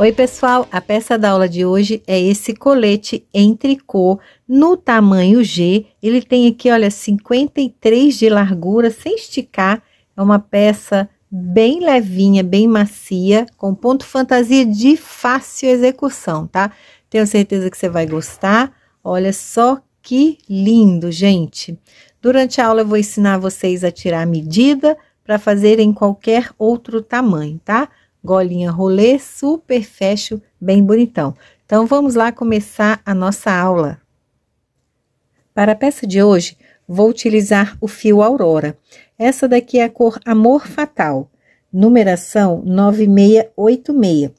Oi, pessoal! A peça da aula de hoje é esse colete em tricô no tamanho G. Ele tem aqui, olha, 53 de largura, sem esticar. É uma peça bem levinha, bem macia, com ponto fantasia de fácil execução, tá? Tenho certeza que você vai gostar. Olha só que lindo, gente! Durante a aula eu vou ensinar vocês a tirar a medida para fazer em qualquer outro tamanho, tá? golinha rolê, super fecho, bem bonitão. Então vamos lá começar a nossa aula. Para a peça de hoje, vou utilizar o fio Aurora. Essa daqui é a cor Amor Fatal, numeração 9686.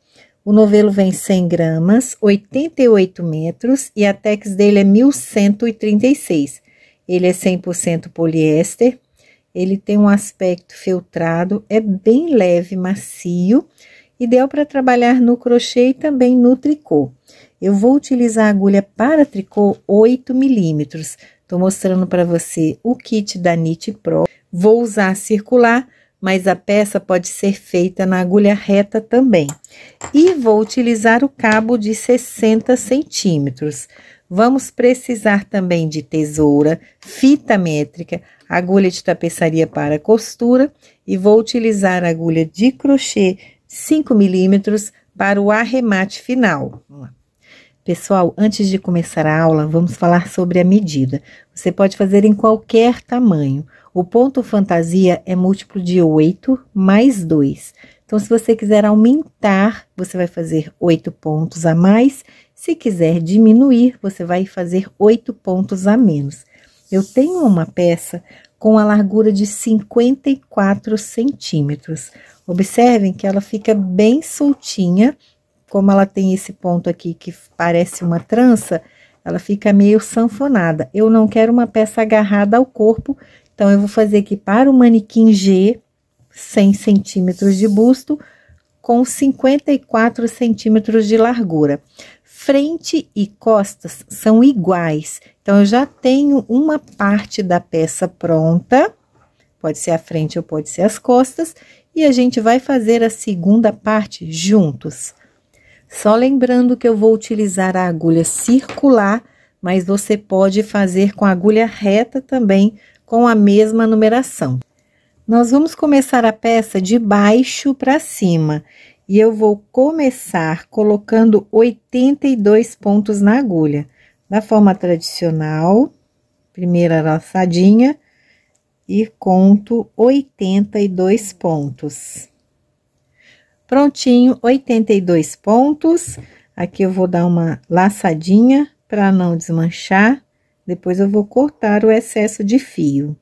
O novelo vem 100 gramas, 88 metros e a tex dele é 1136. Ele é 100% poliéster, ele tem um aspecto feltrado, é bem leve, macio, ideal para trabalhar no crochê e também no tricô. Eu vou utilizar a agulha para tricô 8 milímetros. Estou mostrando para você o kit da Knit Pro. Vou usar circular, mas a peça pode ser feita na agulha reta também. E vou utilizar o cabo de 60 centímetros. Vamos precisar também de tesoura, fita métrica, agulha de tapeçaria para costura e vou utilizar agulha de crochê 5 milímetros para o arremate final. Pessoal, antes de começar a aula, vamos falar sobre a medida. Você pode fazer em qualquer tamanho. O ponto fantasia é múltiplo de 8 mais 2. Então, se você quiser aumentar, você vai fazer 8 pontos a mais se quiser diminuir, você vai fazer oito pontos a menos. Eu tenho uma peça com a largura de 54 centímetros. Observem que ela fica bem soltinha, como ela tem esse ponto aqui que parece uma trança, ela fica meio sanfonada. Eu não quero uma peça agarrada ao corpo, então eu vou fazer aqui para o manequim G, 100 centímetros de busto, com 54 centímetros de largura. Frente e costas são iguais. Então, eu já tenho uma parte da peça pronta, pode ser a frente ou pode ser as costas, e a gente vai fazer a segunda parte juntos. Só lembrando que eu vou utilizar a agulha circular, mas você pode fazer com a agulha reta também, com a mesma numeração. Nós vamos começar a peça de baixo para cima e eu vou começar colocando 82 pontos na agulha. Da forma tradicional, primeira laçadinha e conto 82 pontos. Prontinho, 82 pontos. Aqui eu vou dar uma laçadinha para não desmanchar. Depois eu vou cortar o excesso de fio.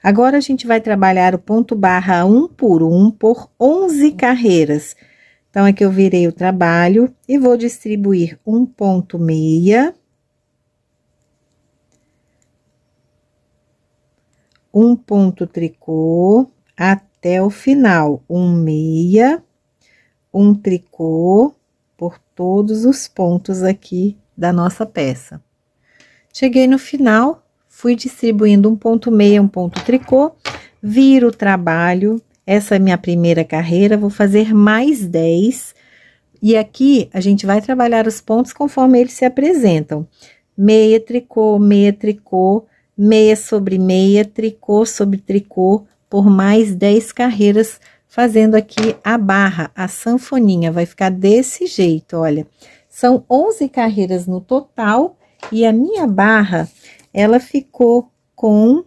Agora, a gente vai trabalhar o ponto barra um por um por 11 carreiras. Então, aqui é eu virei o trabalho e vou distribuir um ponto meia. Um ponto tricô até o final. Um meia, um tricô por todos os pontos aqui da nossa peça. Cheguei no final, fui distribuindo um ponto meia, um ponto tricô, viro o trabalho essa é minha primeira carreira, vou fazer mais 10. E aqui a gente vai trabalhar os pontos conforme eles se apresentam. Meia, tricô, meia, tricô, meia sobre meia, tricô sobre tricô, por mais 10 carreiras, fazendo aqui a barra, a sanfoninha. Vai ficar desse jeito, olha. São 11 carreiras no total e a minha barra, ela ficou com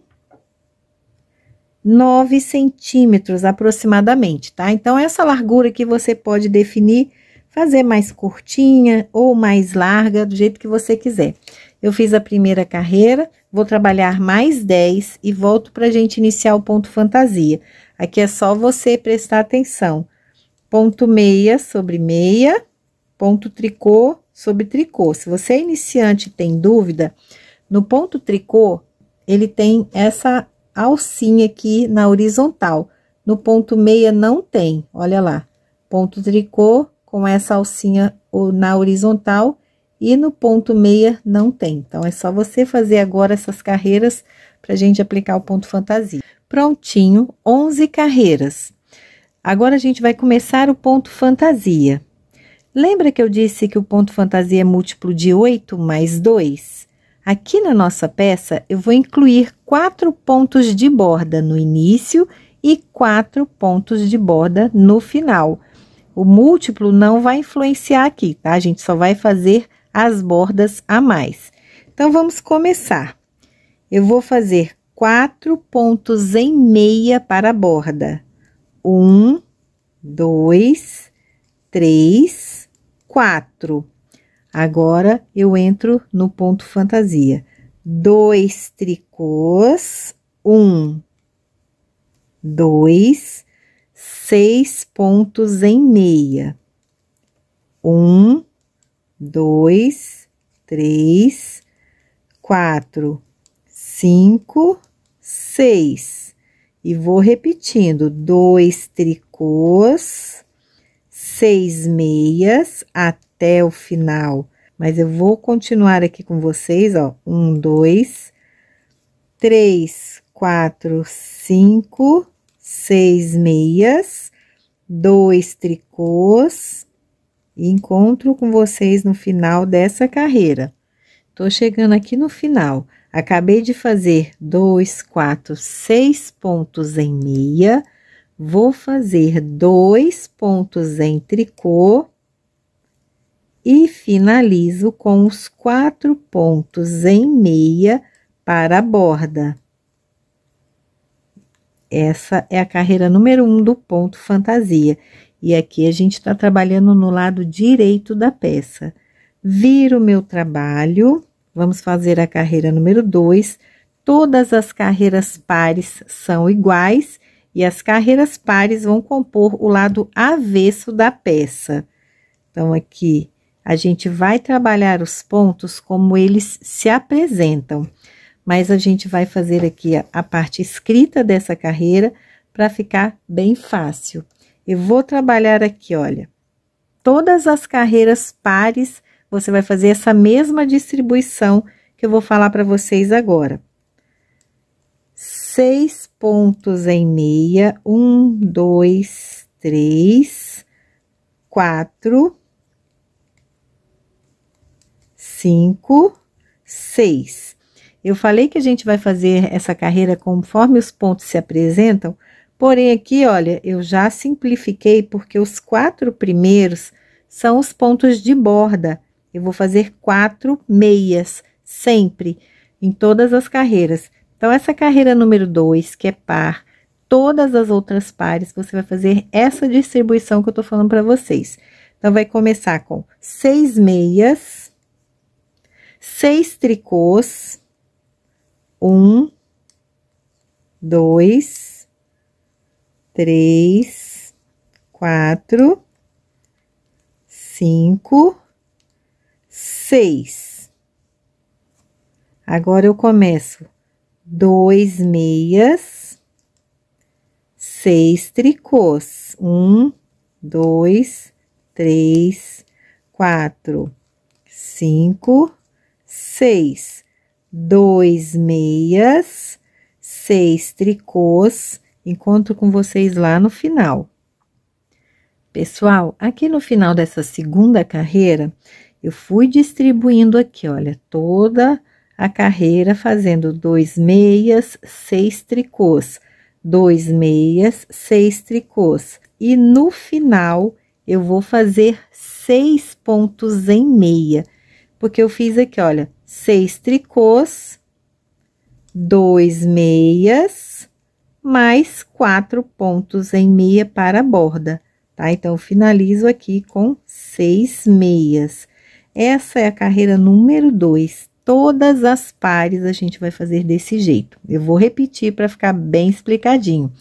9 centímetros aproximadamente, tá? Então, essa largura que você pode definir, fazer mais curtinha ou mais larga, do jeito que você quiser. Eu fiz a primeira carreira, vou trabalhar mais 10 e volto para gente iniciar o ponto fantasia. Aqui é só você prestar atenção. Ponto meia sobre meia, ponto tricô sobre tricô. Se você é iniciante e tem dúvida, no ponto tricô, ele tem essa alcinha aqui na horizontal. No ponto meia não tem, olha lá. Ponto tricô com essa alcinha na horizontal e no ponto meia não tem. Então, é só você fazer agora essas carreiras para a gente aplicar o ponto fantasia. Prontinho, 11 carreiras. Agora, a gente vai começar o ponto fantasia. Lembra que eu disse que o ponto fantasia é múltiplo de 8 mais 2? Aqui na nossa peça, eu vou incluir quatro pontos de borda no início e quatro pontos de borda no final. O múltiplo não vai influenciar aqui, tá? A gente só vai fazer as bordas a mais. Então, vamos começar. Eu vou fazer quatro pontos em meia para a borda. Um, dois, três, quatro Agora eu entro no ponto fantasia. Dois tricôs, um, dois, seis pontos em meia. Um, dois, três, quatro, cinco, seis. E vou repetindo: dois tricôs, seis meias até o final. Mas eu vou continuar aqui com vocês, ó. Um, dois, três, quatro, cinco, seis meias, dois tricôs. E encontro com vocês no final dessa carreira. Tô chegando aqui no final. Acabei de fazer dois, quatro, seis pontos em meia vou fazer dois pontos em tricô e finalizo com os quatro pontos em meia para a borda. Essa é a carreira número um do ponto fantasia. E aqui a gente está trabalhando no lado direito da peça. Viro meu trabalho, vamos fazer a carreira número dois. Todas as carreiras pares são iguais e as carreiras pares vão compor o lado avesso da peça. Então, aqui a gente vai trabalhar os pontos como eles se apresentam, mas a gente vai fazer aqui a, a parte escrita dessa carreira para ficar bem fácil. Eu vou trabalhar aqui, olha, todas as carreiras pares, você vai fazer essa mesma distribuição que eu vou falar para vocês agora. Seis pontos em meia, um, dois, três, quatro, cinco, seis. Eu falei que a gente vai fazer essa carreira conforme os pontos se apresentam, porém aqui, olha, eu já simplifiquei porque os quatro primeiros são os pontos de borda. Eu vou fazer quatro meias sempre em todas as carreiras. Então, essa carreira número 2, que é par, todas as outras pares, você vai fazer essa distribuição que eu tô falando para vocês. Então, vai começar com seis meias, seis tricôs, um, dois, três, quatro, cinco, seis. Agora, eu começo dois meias, seis tricôs. Um, dois, três, quatro, cinco, seis. Dois meias, seis tricôs. Encontro com vocês lá no final. Pessoal, aqui no final dessa segunda carreira, eu fui distribuindo aqui, olha, toda a carreira fazendo dois meias, seis tricôs, dois meias, seis tricôs. E no final eu vou fazer seis pontos em meia, porque eu fiz aqui, olha, seis tricôs, dois meias, mais quatro pontos em meia para a borda, tá? Então, finalizo aqui com seis meias. Essa é a carreira número dois todas as pares a gente vai fazer desse jeito. Eu vou repetir para ficar bem explicadinho.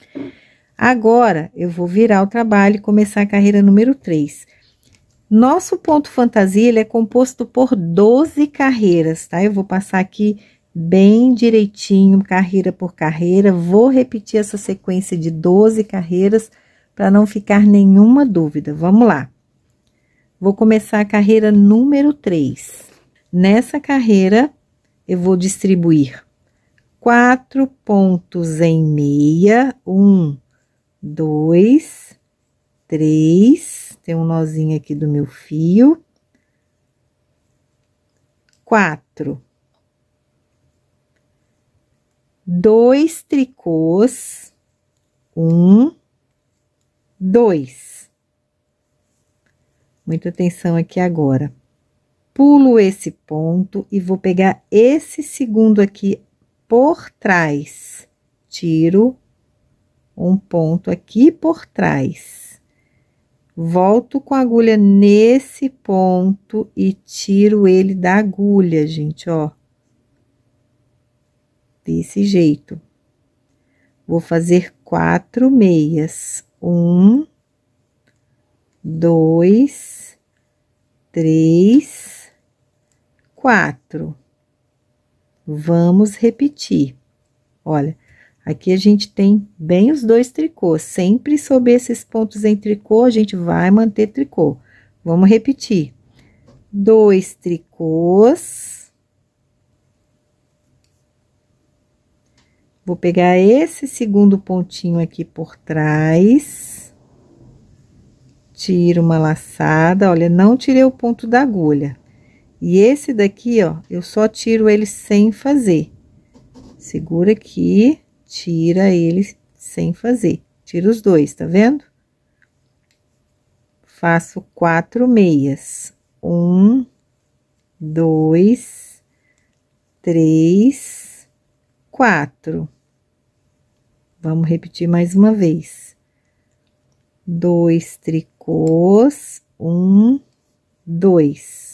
Agora, eu vou virar o trabalho e começar a carreira número 3. Nosso ponto fantasia ele é composto por 12 carreiras, tá? Eu vou passar aqui bem direitinho, carreira por carreira. Vou repetir essa sequência de 12 carreiras para não ficar nenhuma dúvida. Vamos lá. Vou começar a carreira número 3. Nessa carreira, eu vou distribuir quatro pontos em meia, um, dois, três, tem um nozinho aqui do meu fio, quatro, dois tricôs, um, dois. Muita atenção aqui agora pulo esse ponto e vou pegar esse segundo aqui por trás. Tiro um ponto aqui por trás. Volto com a agulha nesse ponto e tiro ele da agulha, gente, ó. Desse jeito. Vou fazer quatro meias. Um, dois, três, quatro. Vamos repetir. Olha, aqui a gente tem bem os dois tricôs. Sempre sob esses pontos em tricô, a gente vai manter tricô. Vamos repetir. Dois tricôs. Vou pegar esse segundo pontinho aqui por trás. Tiro uma laçada. Olha, não tirei o ponto da agulha, e esse daqui, ó, eu só tiro ele sem fazer. Segura aqui, tira ele sem fazer. Tira os dois, tá vendo? Faço quatro meias. Um, dois, três, quatro. Vamos repetir mais uma vez. Dois tricôs, um, dois.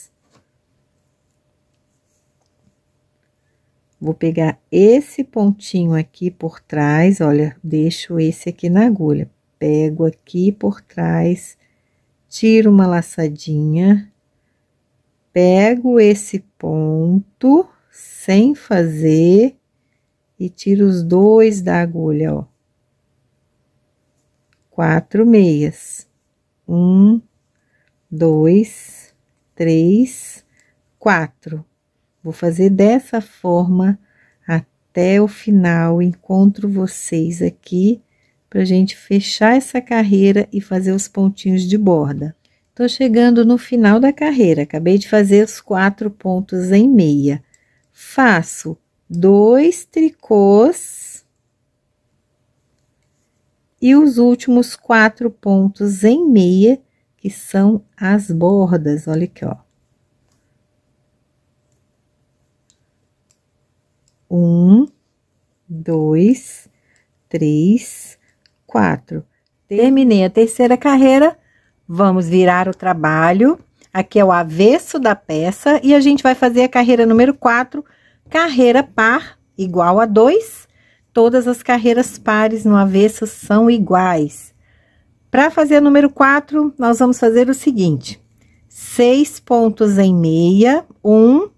Vou pegar esse pontinho aqui por trás, olha, deixo esse aqui na agulha. Pego aqui por trás, tiro uma laçadinha, pego esse ponto sem fazer e tiro os dois da agulha, ó. Quatro meias. Um, dois, três, quatro. Vou fazer dessa forma até o final. Encontro vocês aqui para gente fechar essa carreira e fazer os pontinhos de borda. Tô chegando no final da carreira, acabei de fazer os quatro pontos em meia. Faço dois tricôs e os últimos quatro pontos em meia, que são as bordas, olha aqui, ó. Um, dois, três, quatro. Terminei a terceira carreira, vamos virar o trabalho. Aqui é o avesso da peça e a gente vai fazer a carreira número 4, carreira par igual a 2. Todas as carreiras pares no avesso são iguais. Para fazer a número 4, nós vamos fazer o seguinte: seis pontos em meia, um,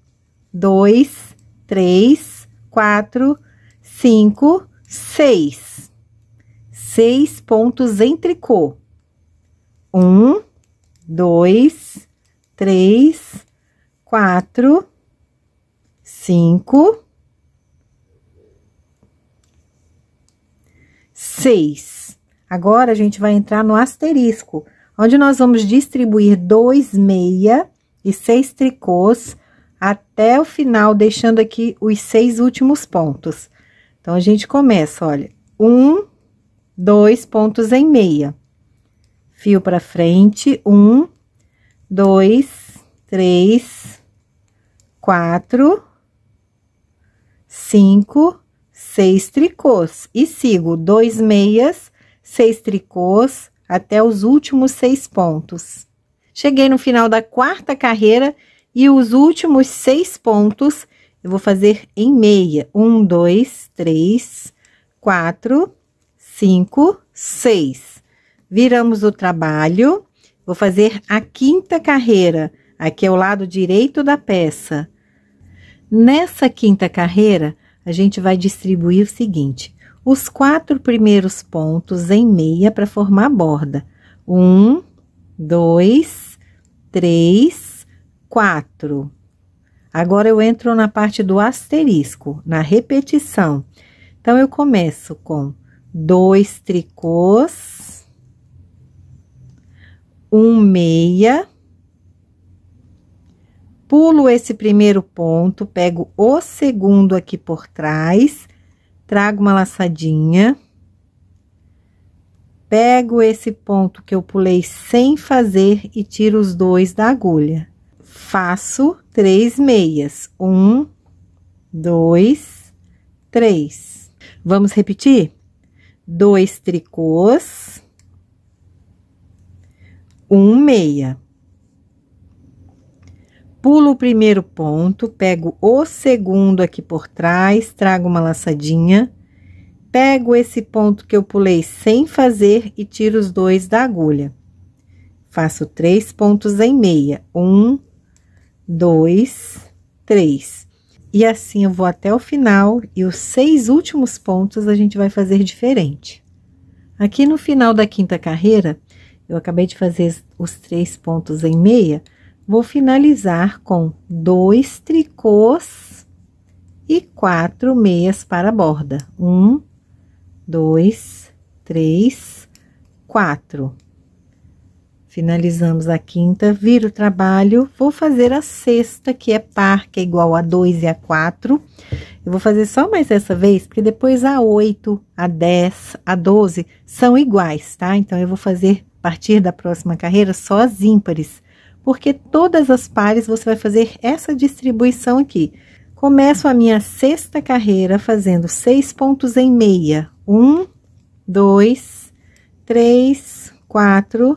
dois, três, quatro, cinco, seis. Seis pontos em tricô. Um, dois, três, quatro, cinco, seis. Agora, a gente vai entrar no asterisco, onde nós vamos distribuir dois meia e seis tricôs até o final, deixando aqui os seis últimos pontos. Então, a gente começa, olha, um, dois pontos em meia. Fio para frente, um, dois, três, quatro, cinco, seis tricôs. E sigo dois meias, seis tricôs, até os últimos seis pontos. Cheguei no final da quarta carreira e os últimos seis pontos eu vou fazer em meia. Um, dois, três, quatro, cinco, seis. Viramos o trabalho, vou fazer a quinta carreira. Aqui é o lado direito da peça. Nessa quinta carreira, a gente vai distribuir o seguinte. Os quatro primeiros pontos em meia para formar a borda. Um, dois, três, 4. Agora eu entro na parte do asterisco, na repetição. Então, eu começo com dois tricôs, um meia, pulo esse primeiro ponto, pego o segundo aqui por trás, trago uma laçadinha, pego esse ponto que eu pulei sem fazer e tiro os dois da agulha faço três meias. Um, dois, três. Vamos repetir? Dois tricôs, um meia. Pulo o primeiro ponto, pego o segundo aqui por trás, trago uma laçadinha, pego esse ponto que eu pulei sem fazer e tiro os dois da agulha. Faço três pontos em meia. Um, dois, três. E assim eu vou até o final e os seis últimos pontos a gente vai fazer diferente. Aqui no final da quinta carreira, eu acabei de fazer os três pontos em meia, vou finalizar com dois tricôs e quatro meias para a borda. Um, dois, três, quatro. Finalizamos a quinta, viro o trabalho, vou fazer a sexta, que é par, que é igual a 2 e a 4. Eu vou fazer só mais essa vez, porque depois a 8, a 10, a 12 são iguais, tá? Então, eu vou fazer, a partir da próxima carreira, só as ímpares, porque todas as pares você vai fazer essa distribuição aqui. Começo a minha sexta carreira fazendo seis pontos em meia. Um, dois, três, quatro,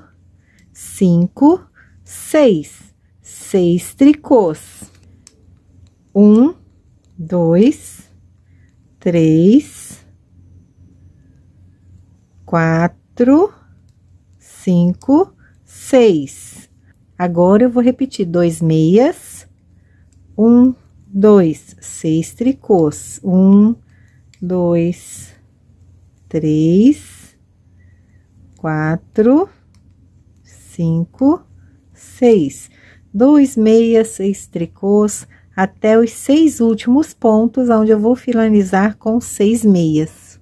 cinco, seis. Seis tricôs. Um, dois, três, quatro, cinco, seis. Agora eu vou repetir dois meias. Um, dois, seis tricôs. Um, dois, três, quatro, cinco, seis. Dois meias, seis tricôs, até os seis últimos pontos, onde eu vou finalizar com seis meias.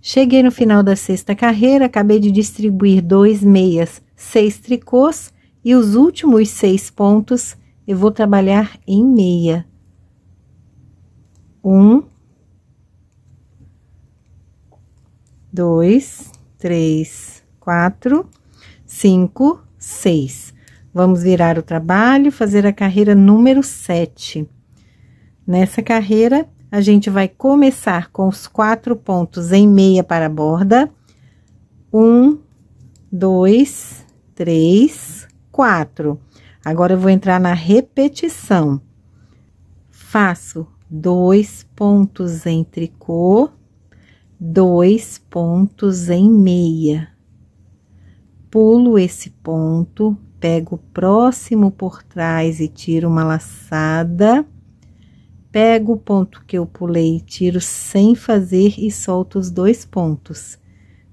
Cheguei no final da sexta carreira, acabei de distribuir dois meias, seis tricôs e os últimos seis pontos eu vou trabalhar em meia. Um, dois, três, quatro, 5, 6. Vamos virar o trabalho, fazer a carreira número 7. Nessa carreira, a gente vai começar com os quatro pontos em meia para a borda. Um, dois, três, quatro. Agora, eu vou entrar na repetição. Faço dois pontos em tricô, dois pontos em meia pulo esse ponto, pego o próximo por trás e tiro uma laçada, pego o ponto que eu pulei e tiro sem fazer e solto os dois pontos.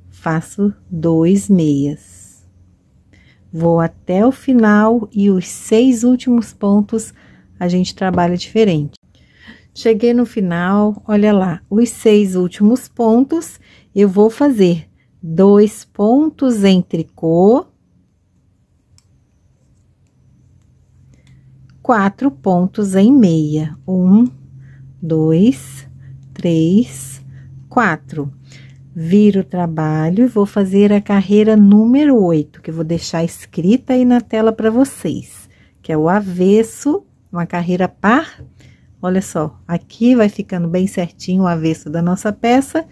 Faço dois meias. Vou até o final e os seis últimos pontos a gente trabalha diferente. Cheguei no final, olha lá, os seis últimos pontos eu vou fazer dois pontos em tricô, quatro pontos em meia. Um, dois, três, quatro. Viro o trabalho e vou fazer a carreira número oito, que eu vou deixar escrita aí na tela para vocês, que é o avesso, uma carreira par. Olha só, aqui vai ficando bem certinho o avesso da nossa peça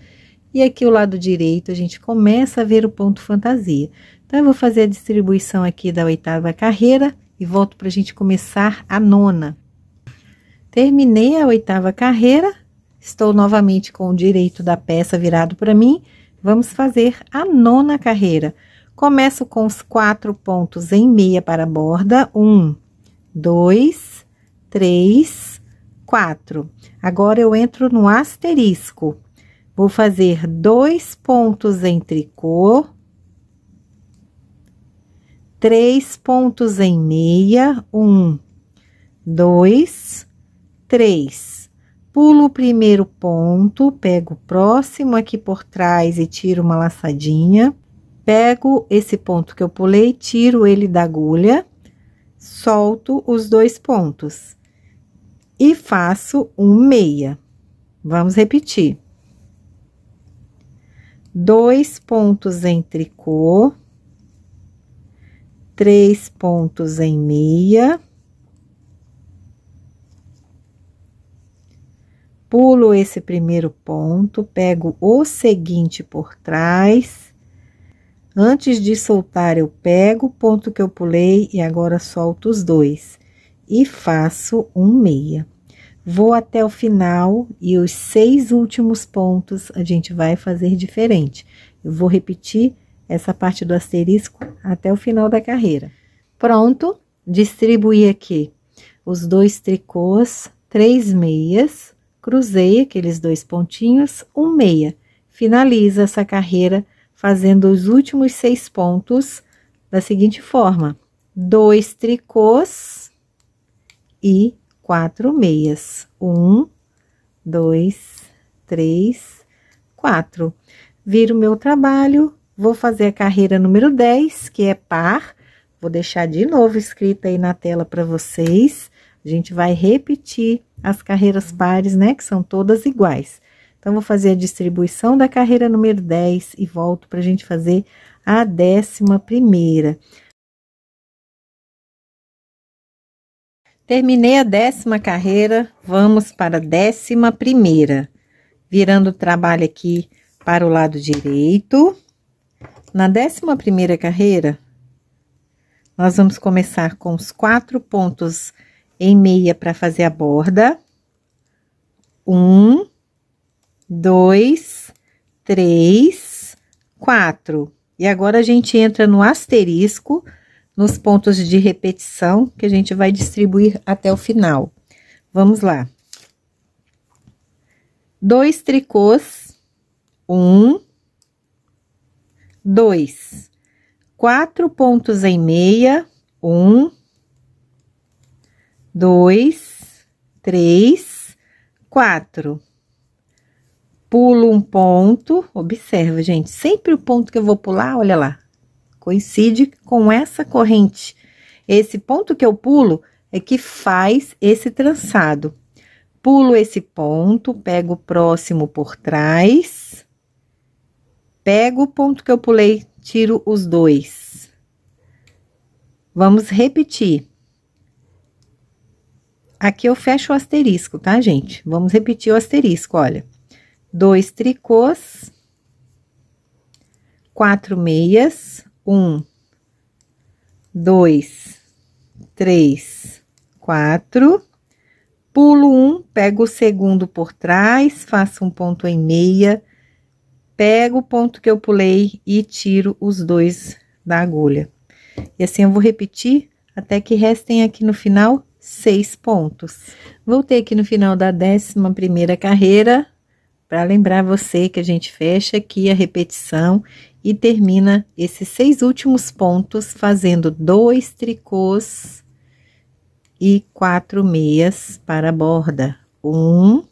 e aqui o lado direito, a gente começa a ver o ponto fantasia. Então, eu vou fazer a distribuição aqui da oitava carreira e volto para a gente começar a nona. Terminei a oitava carreira, estou novamente com o direito da peça virado para mim. Vamos fazer a nona carreira. Começo com os quatro pontos em meia para a borda. Um, dois, três, quatro. Agora, eu entro no asterisco. Vou fazer dois pontos em tricô, três pontos em meia, um, dois, três. Pulo o primeiro ponto, pego o próximo aqui por trás e tiro uma laçadinha. Pego esse ponto que eu pulei, tiro ele da agulha, solto os dois pontos e faço um meia. Vamos repetir dois pontos em tricô, três pontos em meia, pulo esse primeiro ponto, pego o seguinte por trás. Antes de soltar, eu pego o ponto que eu pulei e agora solto os dois e faço um meia vou até o final e os seis últimos pontos a gente vai fazer diferente. Eu vou repetir essa parte do asterisco até o final da carreira. Pronto, distribuí aqui os dois tricôs, três meias, cruzei aqueles dois pontinhos, um meia. Finaliza essa carreira fazendo os últimos seis pontos da seguinte forma: dois tricôs e quatro meias. Um, dois, três, quatro. Viro o meu trabalho, vou fazer a carreira número 10, que é par. Vou deixar de novo escrita aí na tela para vocês. A gente vai repetir as carreiras pares, né, que são todas iguais. Então, vou fazer a distribuição da carreira número 10 e volto para a gente fazer a décima primeira. Terminei a décima carreira, vamos para a décima primeira. Virando o trabalho aqui para o lado direito. Na décima primeira carreira, nós vamos começar com os quatro pontos em meia para fazer a borda. Um, dois, três, quatro. E agora a gente entra no asterisco nos pontos de repetição que a gente vai distribuir até o final. Vamos lá. Dois tricôs, um, dois, quatro pontos em meia, um, dois, três, quatro. Pulo um ponto, observa, gente, sempre o ponto que eu vou pular, olha lá, coincide com essa corrente. Esse ponto que eu pulo é que faz esse trançado. Pulo esse ponto, pego o próximo por trás, pego o ponto que eu pulei, tiro os dois. Vamos repetir. Aqui eu fecho o asterisco, tá, gente? Vamos repetir o asterisco, olha. Dois tricôs, quatro meias, um, dois, três, quatro. Pulo um, pego o segundo por trás, faço um ponto em meia, pego o ponto que eu pulei e tiro os dois da agulha. E assim eu vou repetir até que restem aqui no final seis pontos. Voltei aqui no final da décima primeira carreira, para lembrar você que a gente fecha aqui a repetição e termina esses seis últimos pontos fazendo dois tricôs e quatro meias para a borda. Um,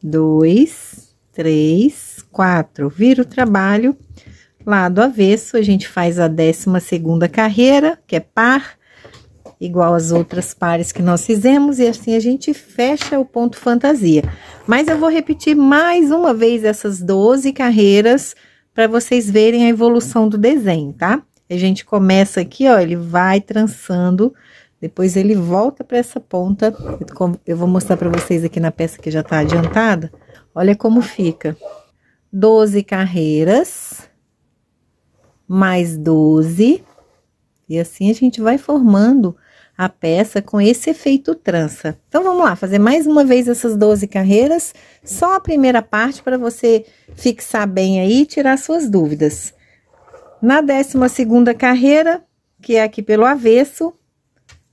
dois, três, quatro. Vira o trabalho. Lado avesso, a gente faz a décima segunda carreira, que é par, igual as outras pares que nós fizemos, e assim a gente fecha o ponto fantasia. Mas eu vou repetir mais uma vez essas 12 carreiras para vocês verem a evolução do desenho, tá? A gente começa aqui, ó, ele vai trançando, depois ele volta para essa ponta. Eu vou mostrar para vocês aqui na peça que já está adiantada. Olha como fica. 12 carreiras, mais 12, e assim a gente vai formando a peça com esse efeito trança. Então, vamos lá, fazer mais uma vez essas 12 carreiras, só a primeira parte para você fixar bem aí e tirar suas dúvidas. Na décima segunda carreira, que é aqui pelo avesso,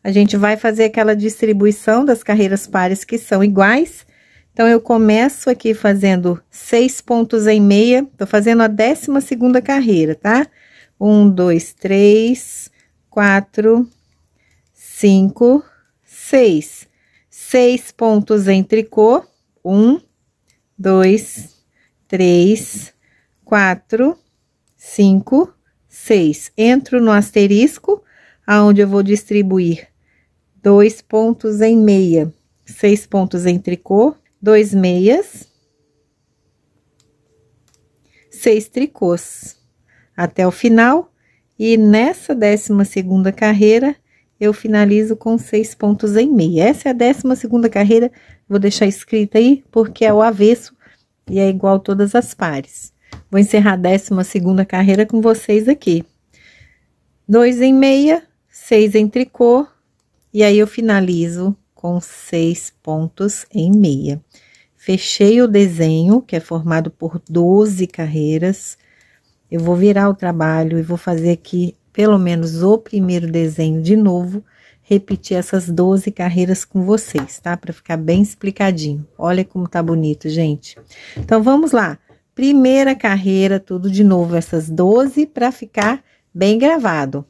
a gente vai fazer aquela distribuição das carreiras pares que são iguais. Então, eu começo aqui fazendo seis pontos em meia, tô fazendo a décima segunda carreira, tá? Um, dois, três, quatro, cinco, seis. Seis pontos em tricô. Um, dois, três, quatro, cinco, seis. Entro no asterisco, aonde eu vou distribuir dois pontos em meia, seis pontos em tricô, dois meias, seis tricôs até o final. E nessa décima segunda carreira, eu finalizo com seis pontos em meia. Essa é a décima segunda carreira, vou deixar escrita aí, porque é o avesso e é igual todas as pares. Vou encerrar a décima segunda carreira com vocês aqui. Dois em meia, seis em tricô, e aí eu finalizo com seis pontos em meia. Fechei o desenho, que é formado por 12 carreiras. Eu vou virar o trabalho e vou fazer aqui pelo menos o primeiro desenho de novo, repetir essas 12 carreiras com vocês, tá? Para ficar bem explicadinho. Olha como tá bonito, gente. Então vamos lá. Primeira carreira, tudo de novo essas 12 para ficar bem gravado.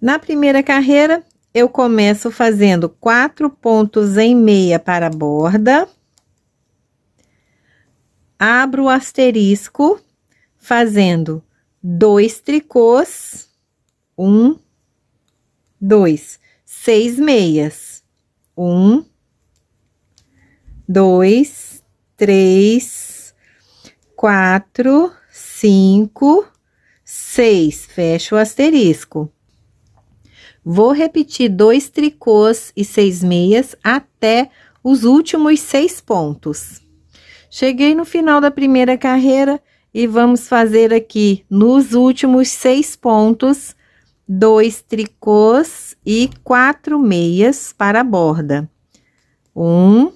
Na primeira carreira, eu começo fazendo quatro pontos em meia para a borda. Abro o asterisco, fazendo dois tricôs, um, dois, seis meias, um, dois, três, quatro, cinco, seis, fecha o asterisco. Vou repetir dois tricôs e seis meias até os últimos seis pontos. Cheguei no final da primeira carreira, e vamos fazer aqui nos últimos seis pontos, dois tricôs e quatro meias para a borda. Um,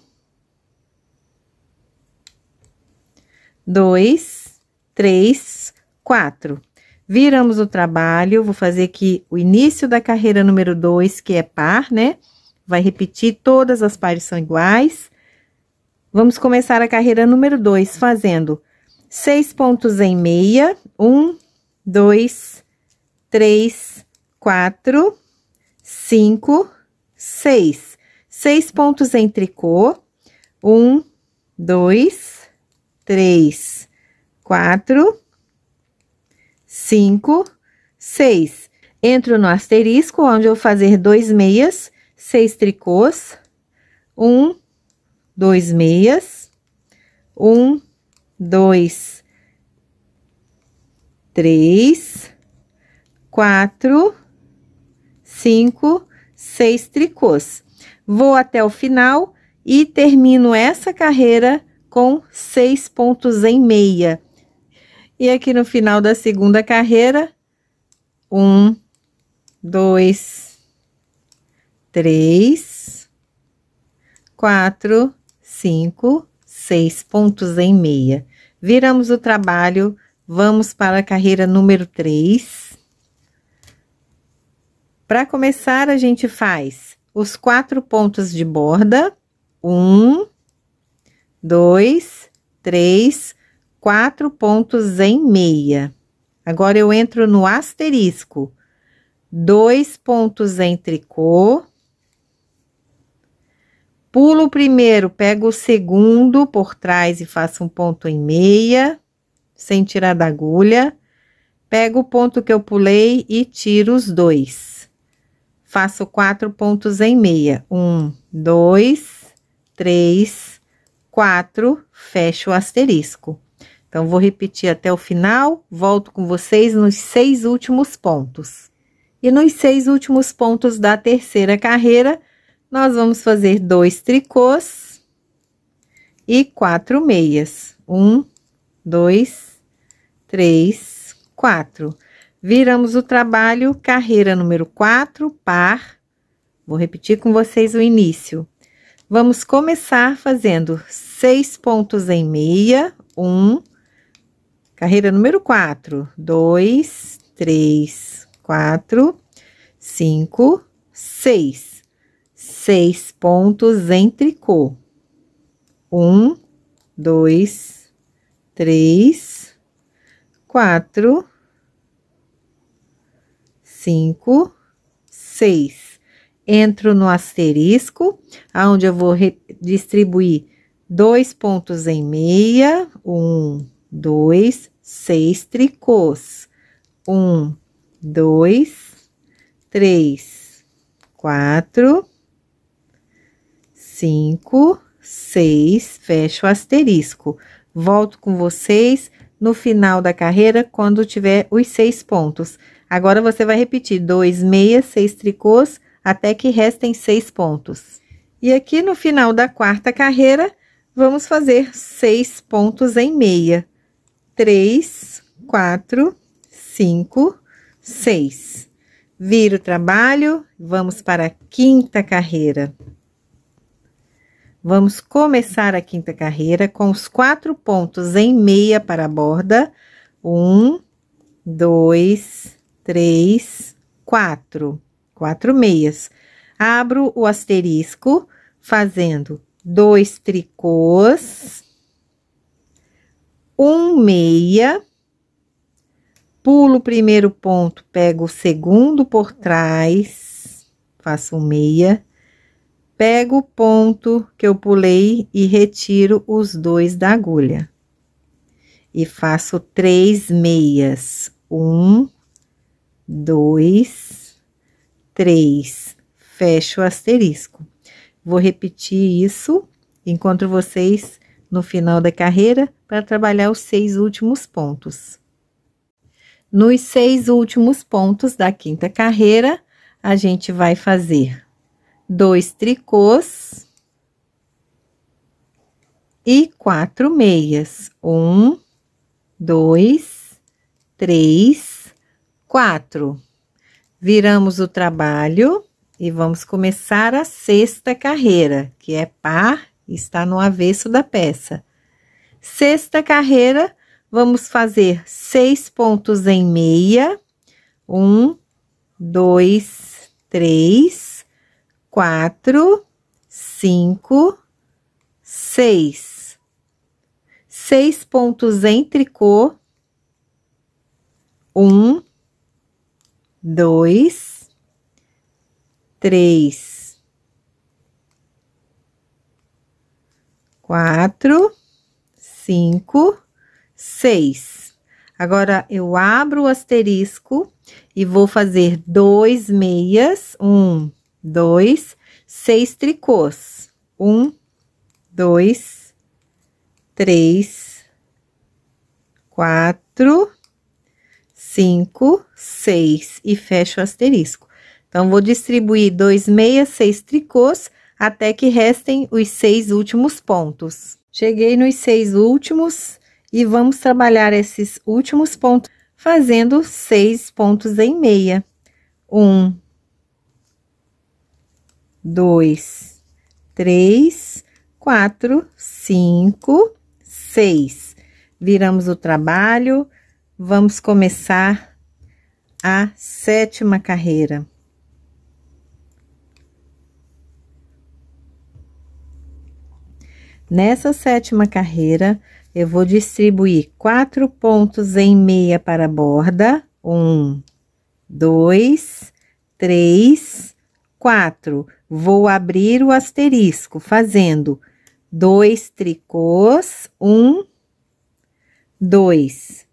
dois, três, quatro. Viramos o trabalho, vou fazer aqui o início da carreira número dois, que é par, né? Vai repetir, todas as pares são iguais. Vamos começar a carreira número dois fazendo seis pontos em meia, um, dois, três, quatro, cinco, seis. Seis pontos em tricô, um, dois, três, quatro, cinco, seis. Entro no asterisco, onde eu vou fazer dois meias, seis tricôs, um, dois meias, um, dois, três, quatro, cinco, seis tricôs. Vou até o final e termino essa carreira com seis pontos em meia. E aqui no final da segunda carreira, um, dois, três, quatro, cinco, seis pontos em meia. Viramos o trabalho, vamos para a carreira número 3. Para começar, a gente faz os quatro pontos de borda. Um, dois, três, quatro pontos em meia. Agora, eu entro no asterisco. Dois pontos em tricô, pulo o primeiro, pego o segundo por trás e faço um ponto em meia, sem tirar da agulha. Pego o ponto que eu pulei e tiro os dois. Faço quatro pontos em meia. Um, dois, três, quatro, fecho o asterisco. Então, vou repetir até o final, volto com vocês nos seis últimos pontos. E nos seis últimos pontos da terceira carreira, nós vamos fazer dois tricôs e quatro meias. Um, dois, três, quatro. Viramos o trabalho, carreira número quatro, par. Vou repetir com vocês o início. Vamos começar fazendo seis pontos em meia, um, carreira número quatro, dois, três, quatro, cinco, seis seis pontos em tricô. Um, dois, três, quatro, cinco, seis. Entro no asterisco, aonde eu vou distribuir dois pontos em meia, um, dois, seis tricôs. Um, dois, três, quatro, 5, 6, fecho o asterisco. Volto com vocês no final da carreira quando tiver os seis pontos. Agora você vai repetir dois meias, seis tricôs, até que restem seis pontos. E aqui no final da quarta carreira, vamos fazer seis pontos em meia. Três, quatro, cinco, seis. Vira o trabalho, vamos para a quinta carreira. Vamos começar a quinta carreira com os quatro pontos em meia para a borda. Um, dois, três, quatro. Quatro meias. Abro o asterisco fazendo dois tricôs, um meia, pulo o primeiro ponto, pego o segundo por trás, faço um meia, pego o ponto que eu pulei e retiro os dois da agulha. E faço três meias. Um, dois, três. Fecho o asterisco. Vou repetir isso. Encontro vocês no final da carreira para trabalhar os seis últimos pontos. Nos seis últimos pontos da quinta carreira, a gente vai fazer dois tricôs e quatro meias. Um, dois, três, quatro. Viramos o trabalho e vamos começar a sexta carreira, que é par, está no avesso da peça. Sexta carreira, vamos fazer seis pontos em meia. Um, dois, três, quatro, cinco, seis. Seis pontos em tricô. Um, dois, três, quatro, cinco, seis. Agora, eu abro o asterisco e vou fazer dois meias. Um, dois, seis tricôs. Um, dois, três, quatro, cinco, seis. E fecho o asterisco. Então, vou distribuir dois meias, seis tricôs, até que restem os seis últimos pontos. Cheguei nos seis últimos e vamos trabalhar esses últimos pontos fazendo seis pontos em meia. Um, dois, três, quatro, cinco, seis. Viramos o trabalho, vamos começar a sétima carreira. Nessa sétima carreira, eu vou distribuir quatro pontos em meia para a borda. Um, dois, três, quatro Vou abrir o asterisco fazendo dois tricôs, um, dois,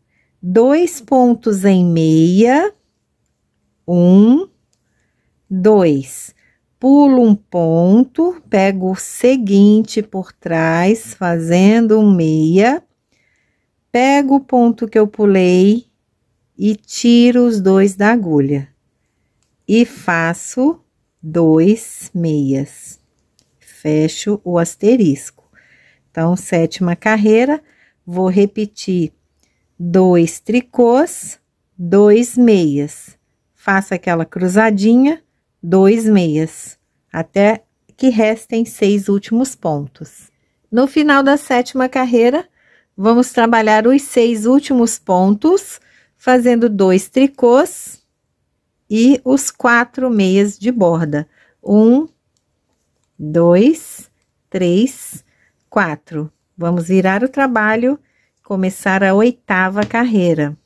dois pontos em meia, um, dois. Pulo um ponto, pego o seguinte por trás, fazendo um meia, pego o ponto que eu pulei e tiro os dois da agulha. E faço dois meias. Fecho o asterisco. Então, sétima carreira, vou repetir dois tricôs, dois meias. Faça aquela cruzadinha, dois meias, até que restem seis últimos pontos. No final da sétima carreira, vamos trabalhar os seis últimos pontos, fazendo dois tricôs, e os quatro meias de borda. Um, dois, três, quatro. Vamos virar o trabalho, começar a oitava carreira.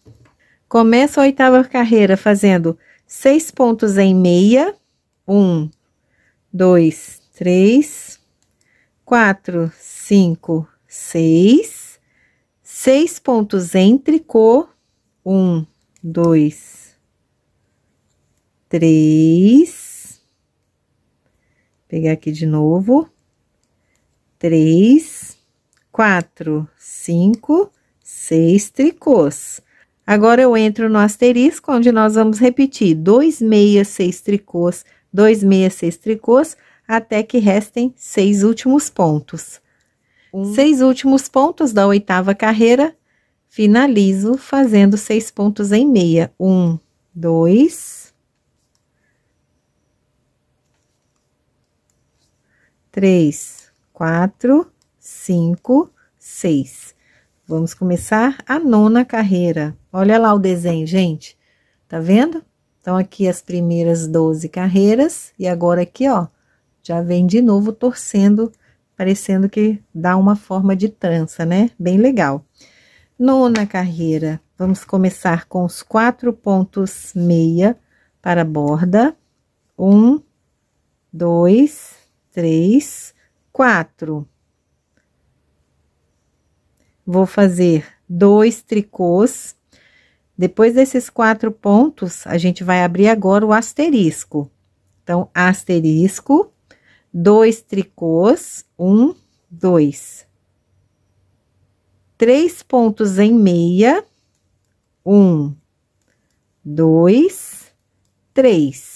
Começa a oitava carreira fazendo seis pontos em meia. Um, dois, três, quatro, cinco, seis. Seis pontos em tricô. Um, dois, três, pegar aqui de novo, três, quatro, cinco, seis tricôs. Agora, eu entro no asterisco, onde nós vamos repetir dois meias, seis tricôs, dois meias, seis tricôs, até que restem seis últimos pontos. Um. Seis últimos pontos da oitava carreira, finalizo fazendo seis pontos em meia. Um, dois, três, quatro, cinco, seis. Vamos começar a nona carreira. Olha lá o desenho, gente. Tá vendo? Então, aqui as primeiras 12 carreiras. E agora aqui, ó, já vem de novo torcendo, parecendo que dá uma forma de trança, né? Bem legal. Nona carreira, vamos começar com os quatro pontos meia para a borda. Um, dois, três, quatro. Vou fazer dois tricôs. Depois desses quatro pontos, a gente vai abrir agora o asterisco. Então, asterisco, dois tricôs, um, dois. Três pontos em meia, um, dois, três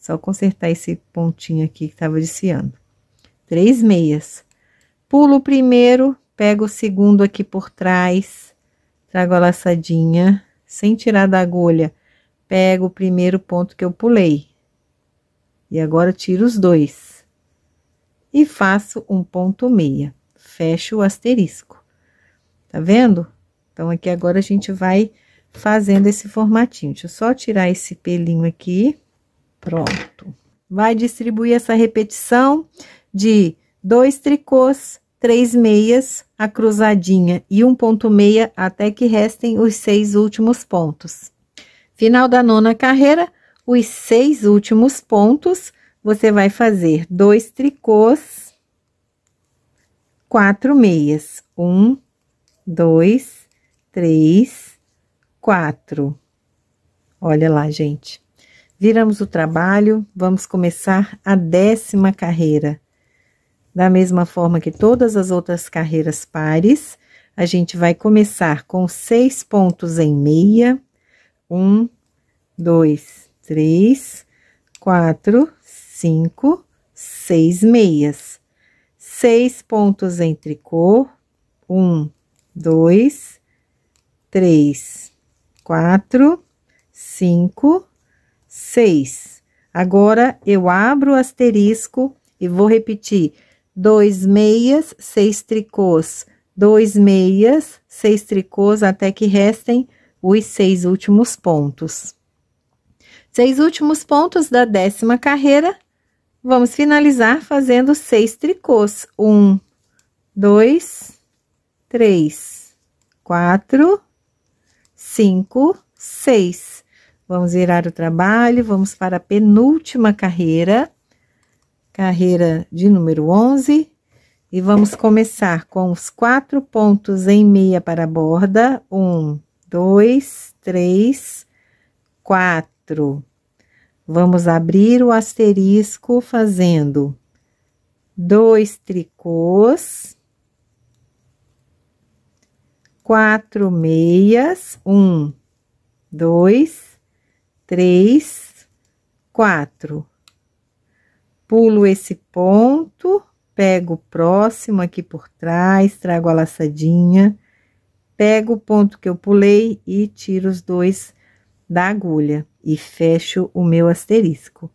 só consertar esse pontinho aqui que estava desfiando. Três meias. Pulo o primeiro, pego o segundo aqui por trás, trago a laçadinha, sem tirar da agulha, pego o primeiro ponto que eu pulei. E agora tiro os dois. E faço um ponto meia. Fecho o asterisco. Tá vendo? Então, aqui agora a gente vai fazendo esse formatinho. Deixa eu só tirar esse pelinho aqui. Pronto. Vai distribuir essa repetição de dois tricôs, três meias, a cruzadinha e um ponto meia até que restem os seis últimos pontos. Final da nona carreira, os seis últimos pontos, você vai fazer dois tricôs, quatro meias. Um, dois, três, quatro. Olha lá, gente. Viramos o trabalho, vamos começar a décima carreira. Da mesma forma que todas as outras carreiras pares, a gente vai começar com seis pontos em meia. Um, dois, três, quatro, cinco, seis meias. Seis pontos em tricô. Um, dois, três, quatro, cinco, 6. Agora, eu abro o asterisco e vou repetir. Dois meias, seis tricôs. Dois meias, seis tricôs, até que restem os seis últimos pontos. Seis últimos pontos da décima carreira. Vamos finalizar fazendo seis tricôs. Um, dois, três, quatro, cinco, seis. Vamos virar o trabalho, vamos para a penúltima carreira, carreira de número 11, e vamos começar com os quatro pontos em meia para a borda. Um, dois, três, quatro. Vamos abrir o asterisco fazendo dois tricôs, quatro meias, um, dois, três, quatro. Pulo esse ponto, pego o próximo aqui por trás, trago a laçadinha, pego o ponto que eu pulei e tiro os dois da agulha e fecho o meu asterisco.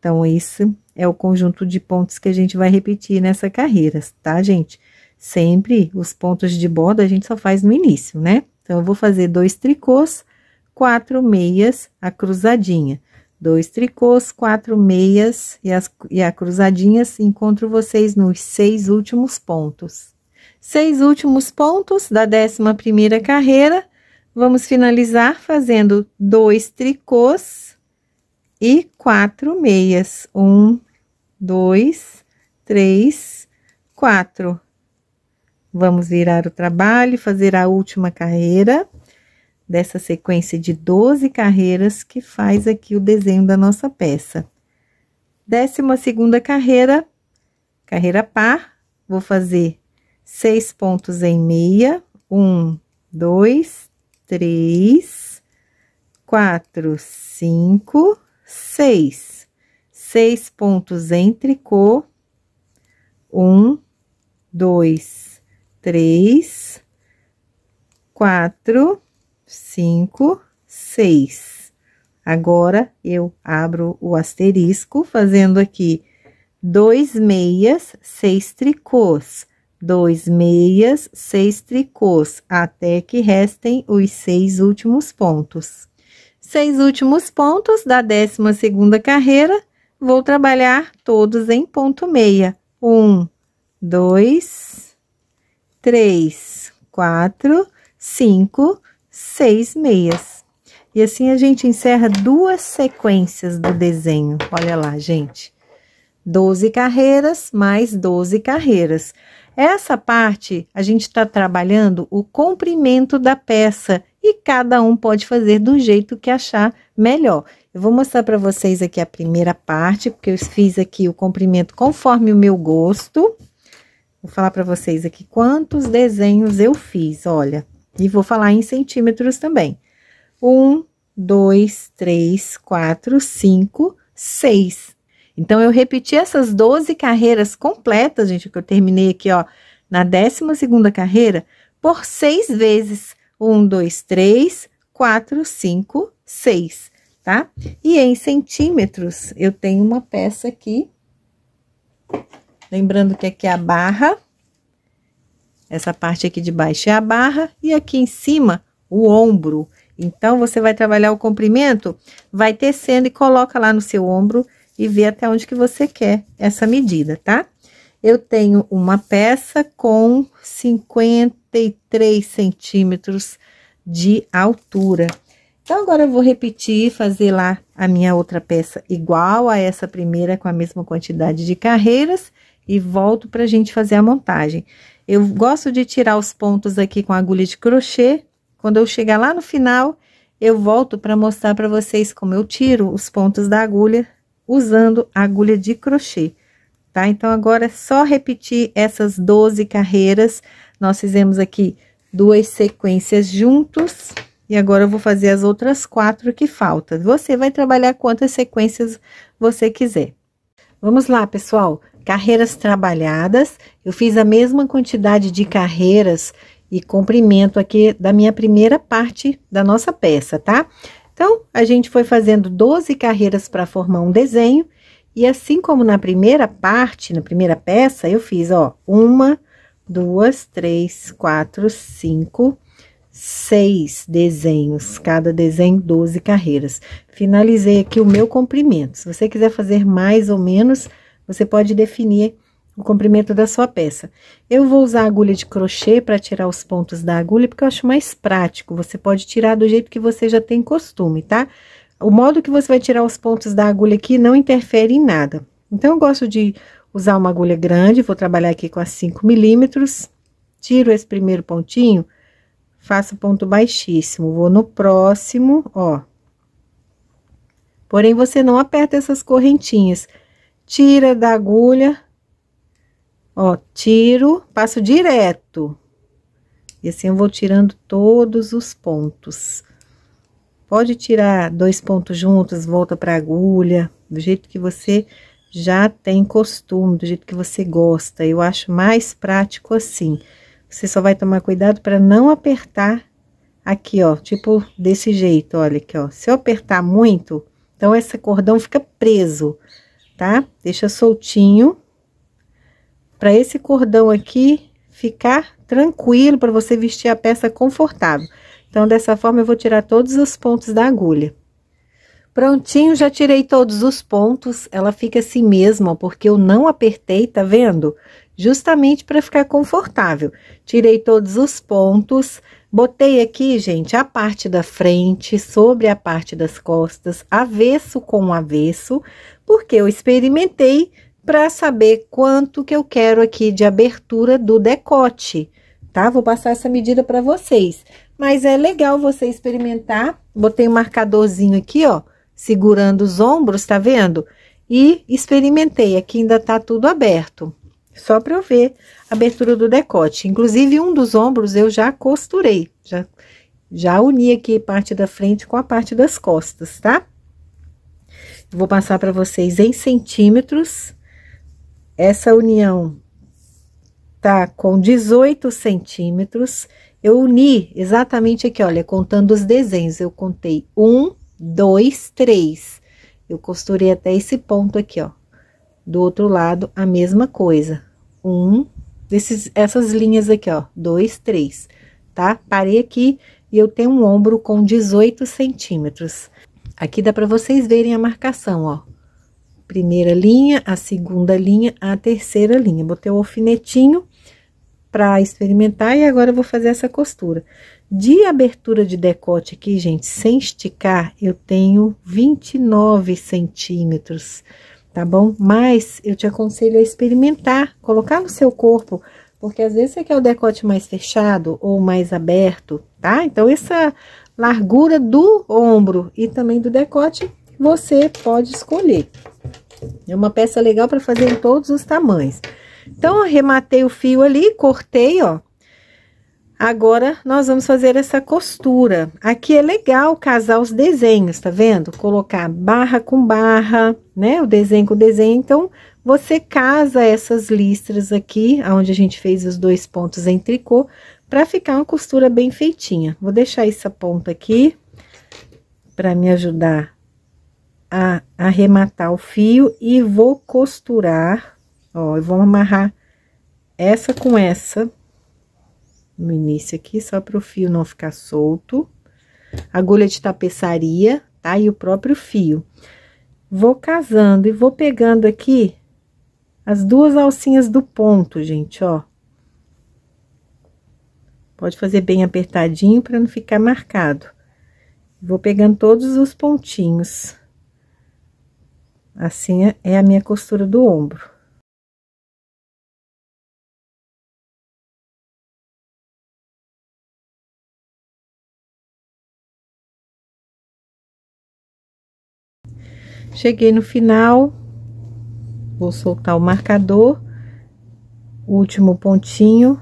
Então, isso é o conjunto de pontos que a gente vai repetir nessa carreira, tá, gente? Sempre os pontos de borda a gente só faz no início, né? Então, eu vou fazer dois tricôs quatro meias, a cruzadinha. Dois tricôs, quatro meias e, as, e a cruzadinhas. Encontro vocês nos seis últimos pontos. Seis últimos pontos da décima primeira carreira. Vamos finalizar fazendo dois tricôs e quatro meias. Um, dois, três, quatro. Vamos virar o trabalho fazer a última carreira dessa sequência de 12 carreiras que faz aqui o desenho da nossa peça. Décima segunda carreira, carreira par, vou fazer seis pontos em meia, um, dois, três, quatro, cinco, seis. Seis pontos em tricô, um, dois, três, quatro, cinco, seis. Agora, eu abro o asterisco, fazendo aqui dois meias, seis tricôs, dois meias, seis tricôs, até que restem os seis últimos pontos. Seis últimos pontos da décima segunda carreira, vou trabalhar todos em ponto meia. Um, dois, três, quatro, cinco, seis meias. E assim a gente encerra duas sequências do desenho. Olha lá, gente. 12 carreiras mais 12 carreiras. Essa parte a gente está trabalhando o comprimento da peça e cada um pode fazer do jeito que achar melhor. Eu vou mostrar para vocês aqui a primeira parte, porque eu fiz aqui o comprimento conforme o meu gosto. Vou falar para vocês aqui quantos desenhos eu fiz, olha. E vou falar em centímetros também. Um, dois, três, quatro, cinco, seis. Então, eu repeti essas 12 carreiras completas, gente, que eu terminei aqui, ó, na décima segunda carreira, por seis vezes. Um, dois, três, quatro, cinco, seis, tá? E em centímetros, eu tenho uma peça aqui. Lembrando que aqui é a barra essa parte aqui de baixo é a barra e aqui em cima o ombro. Então, você vai trabalhar o comprimento, vai tecendo e coloca lá no seu ombro e vê até onde que você quer essa medida, tá? Eu tenho uma peça com 53 centímetros de altura. Então, agora eu vou repetir, fazer lá a minha outra peça igual a essa primeira, com a mesma quantidade de carreiras, e volto pra gente fazer a montagem. Eu gosto de tirar os pontos aqui com agulha de crochê. Quando eu chegar lá no final, eu volto para mostrar para vocês como eu tiro os pontos da agulha usando agulha de crochê, tá? Então, agora é só repetir essas 12 carreiras. Nós fizemos aqui duas sequências juntos. E agora eu vou fazer as outras quatro que faltam. Você vai trabalhar quantas sequências você quiser. Vamos lá, pessoal carreiras trabalhadas, eu fiz a mesma quantidade de carreiras e comprimento aqui da minha primeira parte da nossa peça, tá? Então, a gente foi fazendo 12 carreiras para formar um desenho, e assim como na primeira parte, na primeira peça, eu fiz, ó, uma, duas, três, quatro, cinco, seis desenhos, cada desenho 12 carreiras. Finalizei aqui o meu comprimento. Se você quiser fazer mais ou menos, você pode definir o comprimento da sua peça. Eu vou usar agulha de crochê para tirar os pontos da agulha, porque eu acho mais prático. Você pode tirar do jeito que você já tem costume, tá? O modo que você vai tirar os pontos da agulha aqui não interfere em nada. Então, eu gosto de usar uma agulha grande, vou trabalhar aqui com as 5 milímetros. Tiro esse primeiro pontinho, faço ponto baixíssimo, vou no próximo, ó. Porém, você não aperta essas correntinhas, tira da agulha, ó, tiro, passo direto. E assim eu vou tirando todos os pontos. Pode tirar dois pontos juntos, volta pra agulha, do jeito que você já tem costume, do jeito que você gosta. Eu acho mais prático assim. Você só vai tomar cuidado para não apertar aqui, ó, tipo desse jeito, olha aqui, ó. Se eu apertar muito, então esse cordão fica preso tá? Deixa soltinho. Para esse cordão aqui ficar tranquilo, para você vestir a peça confortável. Então, dessa forma, eu vou tirar todos os pontos da agulha. Prontinho, já tirei todos os pontos. Ela fica assim mesmo, ó, porque eu não apertei, tá vendo? Justamente para ficar confortável. Tirei todos os pontos. Botei aqui, gente, a parte da frente sobre a parte das costas, avesso com avesso, porque eu experimentei para saber quanto que eu quero aqui de abertura do decote, tá? Vou passar essa medida para vocês. Mas é legal você experimentar. Botei um marcadorzinho aqui, ó, segurando os ombros, tá vendo? E experimentei, aqui ainda tá tudo aberto. Só para eu ver a abertura do decote. Inclusive, um dos ombros eu já costurei, já, já uni aqui parte da frente com a parte das costas, tá? Vou passar para vocês em centímetros. Essa união tá com 18 centímetros. Eu uni exatamente aqui, olha, contando os desenhos. Eu contei um, dois, três. Eu costurei até esse ponto aqui, ó. Do outro lado, a mesma coisa. Um, desses, essas linhas aqui, ó. Dois, três, tá? Parei aqui e eu tenho um ombro com 18 centímetros. Aqui dá para vocês verem a marcação, ó. Primeira linha, a segunda linha, a terceira linha. Botei o alfinetinho para experimentar e agora eu vou fazer essa costura. De abertura de decote aqui, gente, sem esticar, eu tenho 29 centímetros, tá bom? Mas eu te aconselho a experimentar, colocar no seu corpo, porque às vezes você quer o decote mais fechado ou mais aberto, tá? Então, essa largura do ombro e também do decote, você pode escolher. É uma peça legal para fazer em todos os tamanhos. Então, arrematei o fio ali, cortei, ó. Agora, nós vamos fazer essa costura. Aqui é legal casar os desenhos, tá vendo? Colocar barra com barra, né? O desenho com o desenho. Então, você casa essas listras aqui, onde a gente fez os dois pontos em tricô, para ficar uma costura bem feitinha. Vou deixar essa ponta aqui para me ajudar a arrematar o fio e vou costurar, ó, eu vou amarrar essa com essa no início aqui, só para o fio não ficar solto. Agulha de tapeçaria, tá? E o próprio fio. Vou casando e vou pegando aqui as duas alcinhas do ponto, gente, ó. Pode fazer bem apertadinho para não ficar marcado. Vou pegando todos os pontinhos. Assim é, é a minha costura do ombro. Cheguei no final, vou soltar o marcador, último pontinho,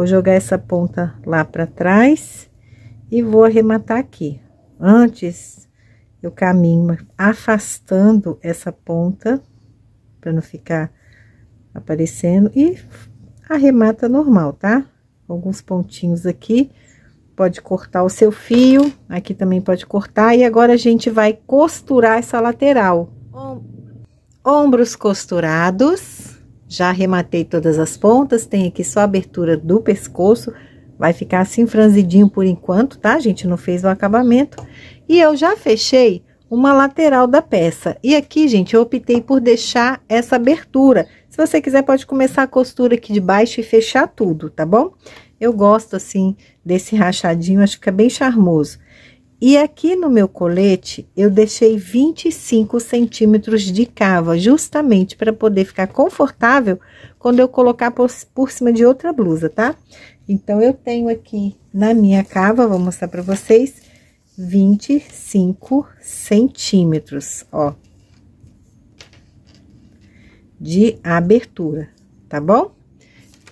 Vou jogar essa ponta lá para trás e vou arrematar aqui. Antes, eu caminho afastando essa ponta, para não ficar aparecendo, e arremata normal, tá? Alguns pontinhos aqui, pode cortar o seu fio, aqui também pode cortar, e agora a gente vai costurar essa lateral. Ombros costurados. Já arrematei todas as pontas, tem aqui só a abertura do pescoço, vai ficar assim franzidinho por enquanto, tá, gente? Não fez o acabamento. E eu já fechei uma lateral da peça. E aqui, gente, eu optei por deixar essa abertura. Se você quiser, pode começar a costura aqui de baixo e fechar tudo, tá bom? Eu gosto, assim, desse rachadinho, acho que é bem charmoso. E aqui no meu colete, eu deixei 25 centímetros de cava, justamente para poder ficar confortável quando eu colocar por, por cima de outra blusa, tá? Então, eu tenho aqui na minha cava, vou mostrar para vocês, 25 centímetros, ó. De abertura, tá bom?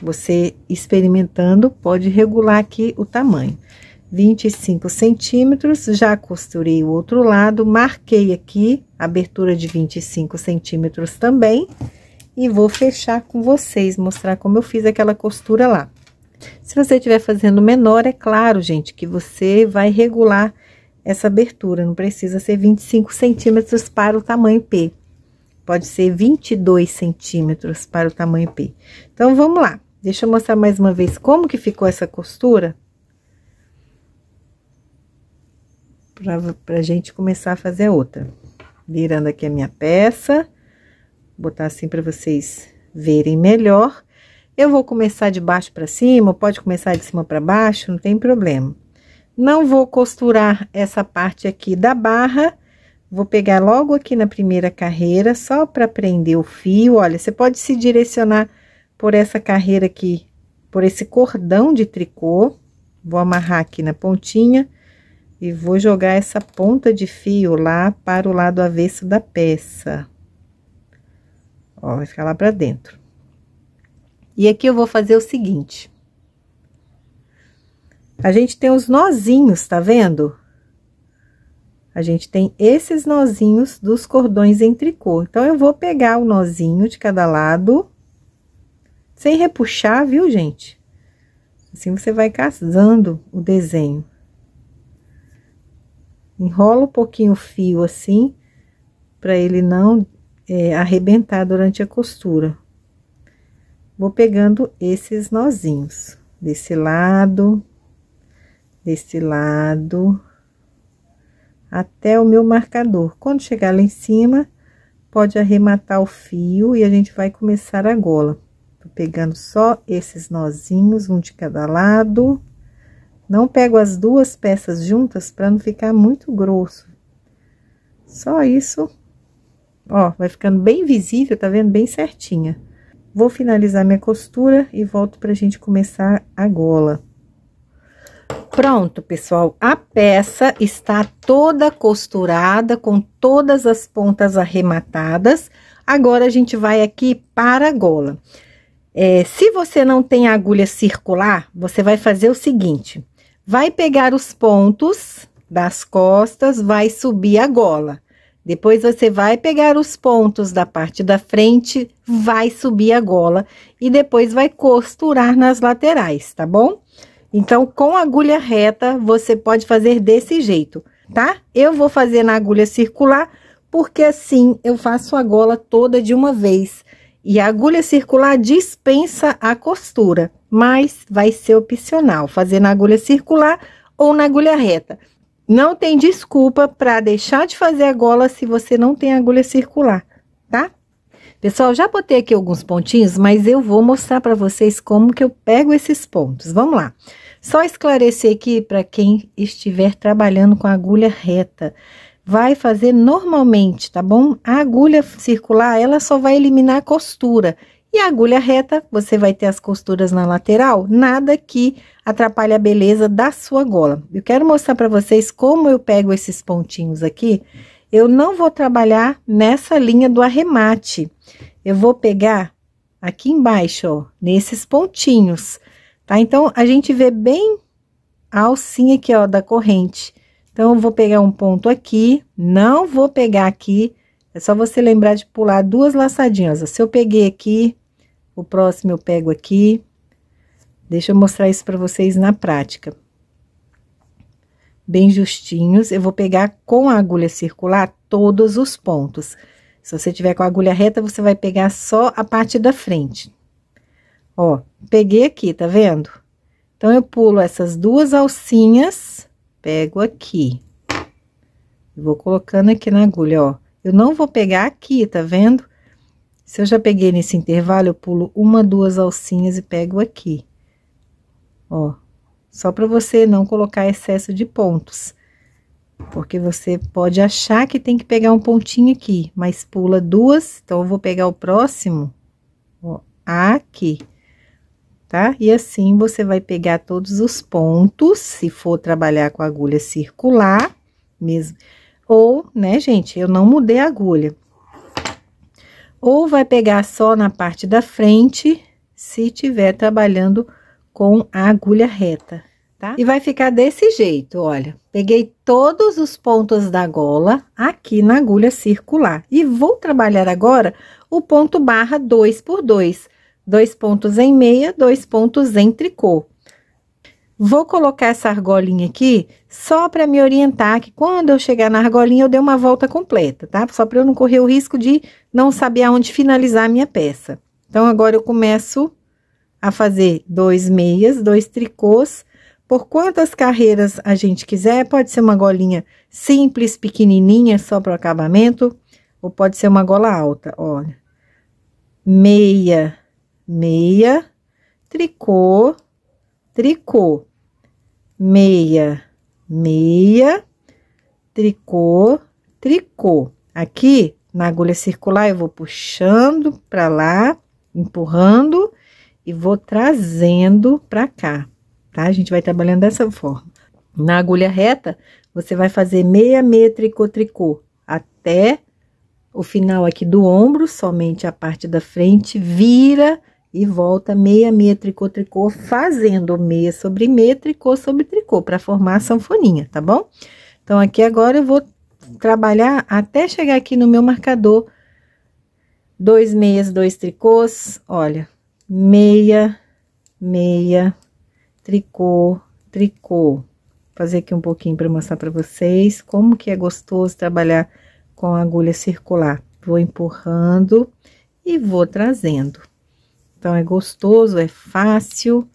Você experimentando, pode regular aqui o tamanho. 25 centímetros, já costurei o outro lado, marquei aqui abertura de 25 centímetros também, e vou fechar com vocês, mostrar como eu fiz aquela costura lá. Se você estiver fazendo menor, é claro, gente, que você vai regular essa abertura, não precisa ser 25 centímetros para o tamanho P. Pode ser 22 centímetros para o tamanho P. Então, vamos lá. Deixa eu mostrar mais uma vez como que ficou essa costura. para a gente começar a fazer outra. Virando aqui a minha peça, botar assim para vocês verem melhor. Eu vou começar de baixo para cima, pode começar de cima para baixo, não tem problema. Não vou costurar essa parte aqui da barra, vou pegar logo aqui na primeira carreira, só para prender o fio. Olha, você pode se direcionar por essa carreira aqui, por esse cordão de tricô. Vou amarrar aqui na pontinha e vou jogar essa ponta de fio lá para o lado avesso da peça. Ó, vai ficar lá para dentro. E aqui eu vou fazer o seguinte. A gente tem os nozinhos, tá vendo? A gente tem esses nozinhos dos cordões em tricô. Então, eu vou pegar o nozinho de cada lado, sem repuxar, viu, gente? Assim, você vai casando o desenho. Enrola um pouquinho o fio assim, para ele não é, arrebentar durante a costura. Vou pegando esses nozinhos, desse lado, desse lado, até o meu marcador. Quando chegar lá em cima, pode arrematar o fio e a gente vai começar a gola. Tô pegando só esses nozinhos, um de cada lado. Não pego as duas peças juntas para não ficar muito grosso. Só isso. Ó, vai ficando bem visível, tá vendo? Bem certinha. Vou finalizar minha costura e volto pra gente começar a gola. Pronto, pessoal, a peça está toda costurada, com todas as pontas arrematadas. Agora, a gente vai aqui para a gola. É, se você não tem agulha circular, você vai fazer o seguinte. Vai pegar os pontos das costas, vai subir a gola. Depois você vai pegar os pontos da parte da frente, vai subir a gola e depois vai costurar nas laterais, tá bom? Então, com agulha reta, você pode fazer desse jeito, tá? Eu vou fazer na agulha circular, porque assim eu faço a gola toda de uma vez. E a agulha circular dispensa a costura, mas vai ser opcional fazer na agulha circular ou na agulha reta. Não tem desculpa para deixar de fazer a gola se você não tem agulha circular, tá? Pessoal, já botei aqui alguns pontinhos, mas eu vou mostrar para vocês como que eu pego esses pontos. Vamos lá. Só esclarecer aqui para quem estiver trabalhando com agulha reta vai fazer normalmente, tá bom? A agulha circular, ela só vai eliminar a costura. E a agulha reta, você vai ter as costuras na lateral, nada que atrapalhe a beleza da sua gola. Eu quero mostrar para vocês como eu pego esses pontinhos aqui. Eu não vou trabalhar nessa linha do arremate. Eu vou pegar aqui embaixo, ó, nesses pontinhos, tá? Então, a gente vê bem a alcinha aqui, ó, da corrente. Então, eu vou pegar um ponto aqui, não vou pegar aqui, é só você lembrar de pular duas laçadinhas, ó. Se eu peguei aqui, o próximo eu pego aqui. Deixa eu mostrar isso para vocês na prática. Bem justinhos, eu vou pegar com a agulha circular todos os pontos. Se você tiver com a agulha reta, você vai pegar só a parte da frente. Ó, peguei aqui, tá vendo? Então, eu pulo essas duas alcinhas pego aqui. Vou colocando aqui na agulha, ó. Eu não vou pegar aqui, tá vendo? Se eu já peguei nesse intervalo, eu pulo uma, duas alcinhas e pego aqui. Ó, só para você não colocar excesso de pontos. Porque você pode achar que tem que pegar um pontinho aqui, mas pula duas, então eu vou pegar o próximo, ó, aqui. Aqui tá? E assim, você vai pegar todos os pontos, se for trabalhar com agulha circular mesmo. Ou, né, gente, eu não mudei a agulha. Ou vai pegar só na parte da frente, se tiver trabalhando com a agulha reta, tá? E vai ficar desse jeito, olha. Peguei todos os pontos da gola aqui na agulha circular. E vou trabalhar agora o ponto barra 2 por 2 dois pontos em meia, dois pontos em tricô. Vou colocar essa argolinha aqui só para me orientar que quando eu chegar na argolinha eu dei uma volta completa, tá? Só para eu não correr o risco de não saber aonde finalizar a minha peça. Então, agora eu começo a fazer dois meias, dois tricôs, por quantas carreiras a gente quiser. Pode ser uma golinha simples, pequenininha, só para o acabamento, ou pode ser uma gola alta, olha. Meia, meia, tricô, tricô, meia, meia, tricô, tricô. Aqui na agulha circular eu vou puxando para lá, empurrando e vou trazendo para cá, tá? A gente vai trabalhando dessa forma. Na agulha reta, você vai fazer meia, meia, tricô, tricô, até o final aqui do ombro, somente a parte da frente, vira e volta meia, meia, tricô, tricô, fazendo meia sobre meia, tricô sobre tricô, para formar a sanfoninha, tá bom? Então, aqui agora eu vou trabalhar até chegar aqui no meu marcador, dois meias, dois tricôs, olha, meia, meia, tricô, tricô. Vou fazer aqui um pouquinho para mostrar para vocês como que é gostoso trabalhar com agulha circular. Vou empurrando e vou trazendo. Então, é gostoso, é fácil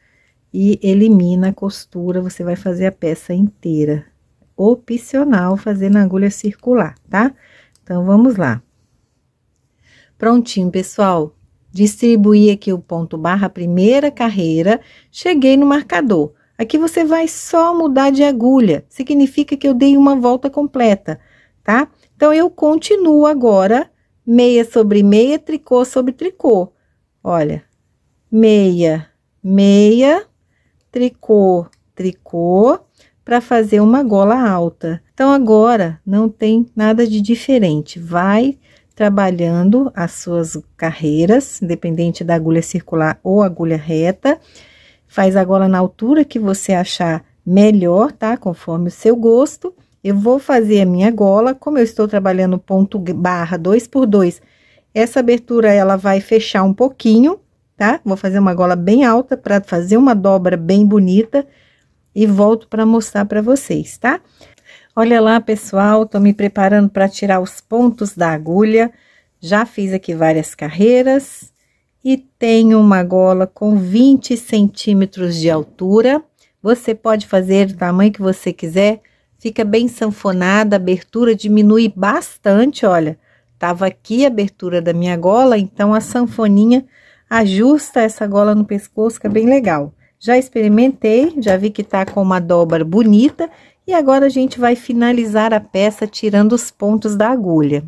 e elimina a costura, você vai fazer a peça inteira. Opcional fazer na agulha circular, tá? Então, vamos lá. Prontinho, pessoal. Distribuí aqui o ponto barra primeira carreira, cheguei no marcador. Aqui você vai só mudar de agulha, significa que eu dei uma volta completa, tá? Então, eu continuo agora meia sobre meia, tricô sobre tricô. Olha, meia, meia, tricô, tricô, para fazer uma gola alta. Então, agora não tem nada de diferente, vai trabalhando as suas carreiras, independente da agulha circular ou agulha reta. Faz a gola na altura que você achar melhor, tá? Conforme o seu gosto. Eu vou fazer a minha gola, como eu estou trabalhando ponto barra 2 por 2, essa abertura ela vai fechar um pouquinho, tá? Vou fazer uma gola bem alta para fazer uma dobra bem bonita e volto para mostrar para vocês, tá? Olha lá, pessoal, tô me preparando para tirar os pontos da agulha. Já fiz aqui várias carreiras e tenho uma gola com 20 centímetros de altura. Você pode fazer do tamanho que você quiser, fica bem sanfonada, a abertura diminui bastante, olha. Tava aqui a abertura da minha gola, então a sanfoninha ajusta essa gola no pescoço, que é bem legal. Já experimentei, já vi que tá com uma dobra bonita, e agora a gente vai finalizar a peça tirando os pontos da agulha.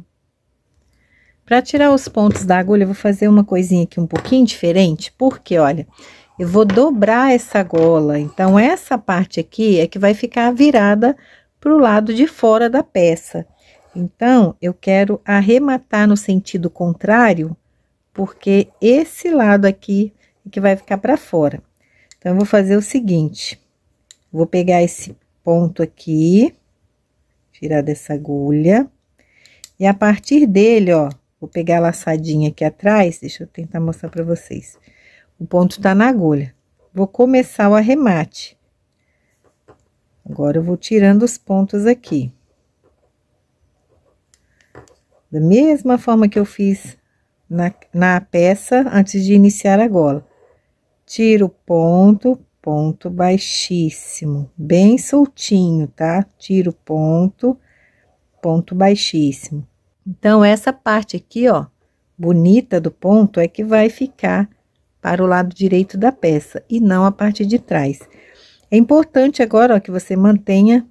Para tirar os pontos da agulha, eu vou fazer uma coisinha aqui um pouquinho diferente, porque olha, eu vou dobrar essa gola. Então, essa parte aqui é que vai ficar virada pro lado de fora da peça. Então, eu quero arrematar no sentido contrário porque esse lado aqui é que vai ficar para fora. Então, eu vou fazer o seguinte, vou pegar esse ponto aqui, tirar dessa agulha, e a partir dele, ó, vou pegar a laçadinha aqui atrás, deixa eu tentar mostrar para vocês. O ponto tá na agulha. Vou começar o arremate. Agora, eu vou tirando os pontos aqui. Da mesma forma que eu fiz na, na peça antes de iniciar a gola. Tiro ponto, ponto baixíssimo, bem soltinho, tá? Tiro ponto, ponto baixíssimo. Então, essa parte aqui, ó, bonita do ponto é que vai ficar para o lado direito da peça e não a parte de trás. É importante agora ó, que você mantenha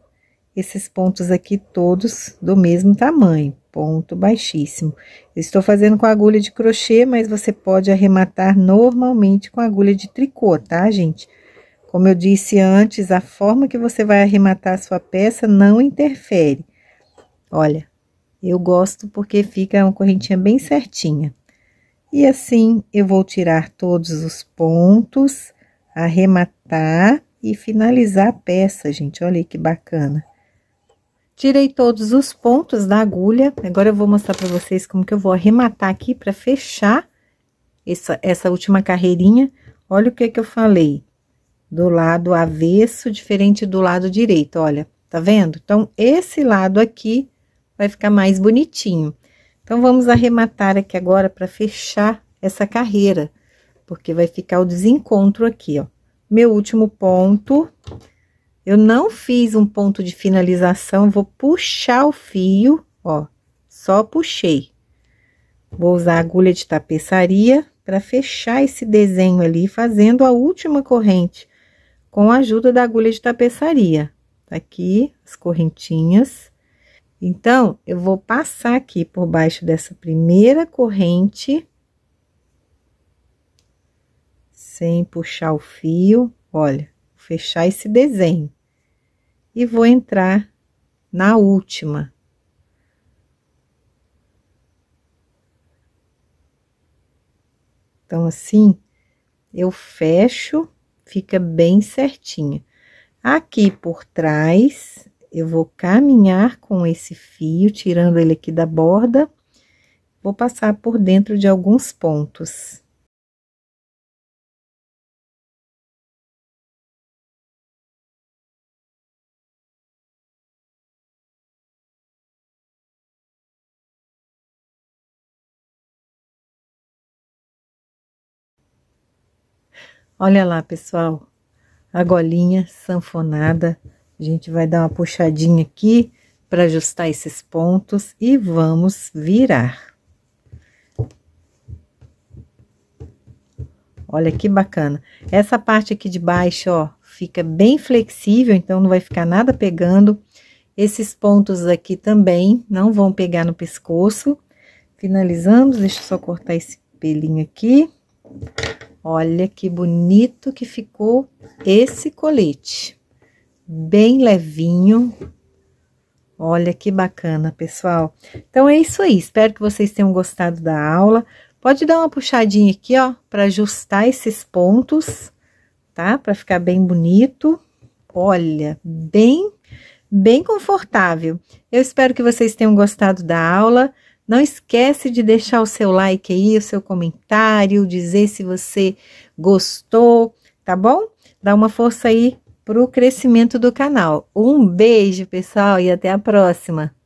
esses pontos aqui todos do mesmo tamanho, ponto baixíssimo. Eu estou fazendo com agulha de crochê, mas você pode arrematar normalmente com agulha de tricô, tá, gente? Como eu disse antes, a forma que você vai arrematar a sua peça não interfere. Olha, eu gosto porque fica uma correntinha bem certinha. E assim, eu vou tirar todos os pontos, arrematar e finalizar a peça, gente. Olha aí que bacana. Tirei todos os pontos da agulha. Agora eu vou mostrar para vocês como que eu vou arrematar aqui para fechar essa, essa última carreirinha. Olha o que que eu falei. Do lado avesso, diferente do lado direito, olha. Tá vendo? Então, esse lado aqui vai ficar mais bonitinho. Então, vamos arrematar aqui agora para fechar essa carreira. Porque vai ficar o desencontro aqui, ó. Meu último ponto eu não fiz um ponto de finalização, vou puxar o fio, ó, só puxei. Vou usar a agulha de tapeçaria para fechar esse desenho ali, fazendo a última corrente com a ajuda da agulha de tapeçaria. Tá aqui as correntinhas. Então, eu vou passar aqui por baixo dessa primeira corrente, sem puxar o fio, olha, fechar esse desenho e vou entrar na última. Então, assim, eu fecho, fica bem certinho. Aqui por trás, eu vou caminhar com esse fio, tirando ele aqui da borda, vou passar por dentro de alguns pontos. Olha lá, pessoal, a golinha sanfonada. A gente vai dar uma puxadinha aqui para ajustar esses pontos e vamos virar. Olha que bacana. Essa parte aqui de baixo, ó, fica bem flexível, então não vai ficar nada pegando. Esses pontos aqui também não vão pegar no pescoço. Finalizamos, deixa eu só cortar esse pelinho aqui. Olha que bonito que ficou esse colete. Bem levinho. Olha que bacana, pessoal. Então, é isso aí. Espero que vocês tenham gostado da aula. Pode dar uma puxadinha aqui, ó, para ajustar esses pontos, tá? Para ficar bem bonito. Olha, bem, bem confortável. Eu espero que vocês tenham gostado da aula. Não esquece de deixar o seu like aí, o seu comentário, dizer se você gostou, tá bom? Dá uma força aí pro crescimento do canal. Um beijo, pessoal, e até a próxima!